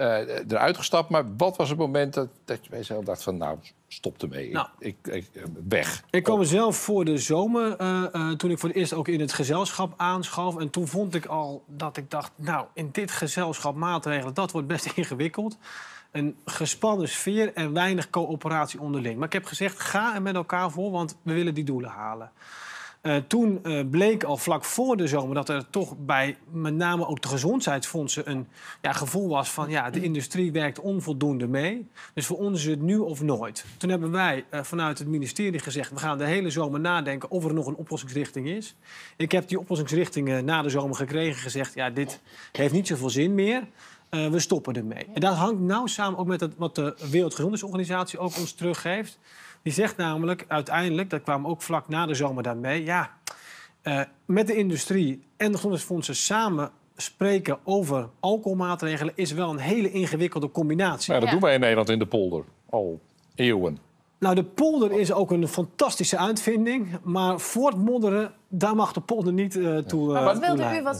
Eh, eruit gestapt. Maar wat was het moment dat, dat je bij dacht van... nou, stop ermee. Nou. ik, ik, eh, weg. Ik kwam oh. zelf voor de zomer, eh, toen ik voor het eerst ook in het gezelschap aanschaf. En toen vond ik al dat ik dacht, nou, in dit gezelschap maatregelen, dat wordt best ingewikkeld. Een gespannen sfeer en weinig coöperatie onderling. Maar ik heb gezegd, ga er met elkaar voor, want we willen die doelen halen. Eh, toen eh, bleek al vlak voor de zomer dat er toch bij met name ook de gezondheidsfondsen een ja, gevoel was van ja, de industrie werkt onvoldoende mee. Dus voor ons is het nu of nooit. Toen hebben wij eh, vanuit het ministerie gezegd, we gaan de hele zomer nadenken of er nog een oplossingsrichting is. Ik heb die oplossingsrichting na de zomer gekregen gezegd, ja, dit heeft niet zoveel zin meer. Uh, we stoppen ermee. En dat hangt nauw samen ook met wat de Wereldgezondheidsorganisatie ook ons teruggeeft. Die zegt namelijk uiteindelijk, dat kwam ook vlak na de zomer daarmee... ja, eh, met de industrie en de gezondheidsfondsen samen spreken over alcoholmaatregelen... is wel een hele ingewikkelde combinatie. Ja, dat doen wij in Nederland in de polder al eeuwen. Nou, de polder is ook een fantastische uitvinding. Maar voortmodderen, daar mag de polder niet eh, toe. maar eh, wat wilde u, wat